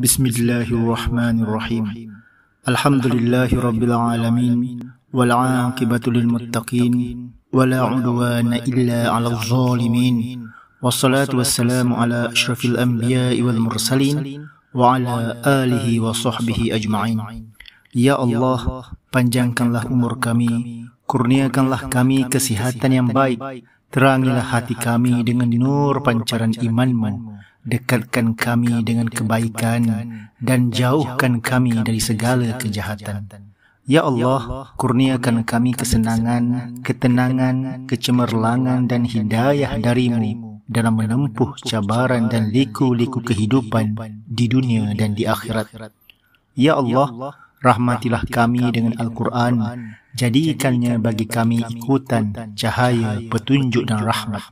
بسم الله الرحمن الرحيم الحمد لله رب العالمين والعاقبة للمتقين ولا عدوان إلا على الظالمين والصلاة والسلام على أشرف الأنبياء والمرسلين وعلى آله وصحبه أجمعين يا الله panjangkanlah umur kami kurniakanlah kami kesihatan yang baik terangilah hati kami dengan nur pancaran imanmu dekatkan kami dengan kebaikan dan jauhkan kami dari segala kejahatan. Ya, ya Allah, kurniakan kami kesenangan, ketenangan, kecemerlangan dan hidayah darimu dalam menempuh cabaran dan liku-liku kehidupan di dunia dan di akhirat. Ya, ya Allah, rahmatilah kami dengan Al-Quran, jadikannya bagi kami ikutan cahaya, petunjuk dan rahmat.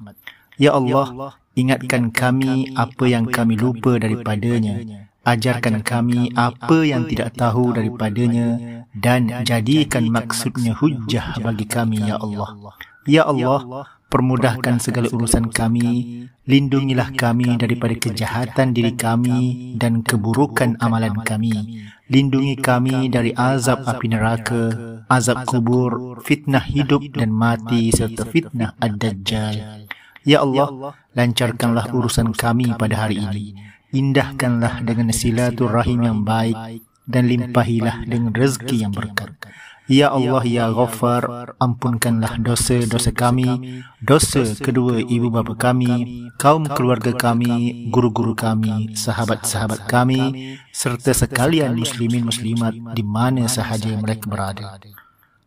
Ya Allah, ya Ingatkan kami apa yang kami lupa daripadanya. Ajarkan kami apa yang tidak tahu daripadanya dan jadikan maksudnya hujah bagi kami, ya, ya Allah. Ya, ya Allah, permudahkan segala urusan kami. Lindungilah kami daripada kejahatan diri kami dan keburukan amalan kami. Lindungi kami dari azab api neraka, azab kubur, fitnah hidup dan mati serta fitnah ad-dajjal. Ya Allah, lancarkanlah urusan kami pada hari ini. Indahkanlah dengan silatul rahim yang baik dan limpahilah dengan rezeki yang berkat. Ya, ya Allah, ya, ya Ghaffar, ampunkanlah dosa-dosa kami, dosa kedua ibu bapa kami, kaum keluarga kami, guru-guru kami, sahabat-sahabat kami, serta sekalian muslimin muslimat di mana sahaja mereka berada.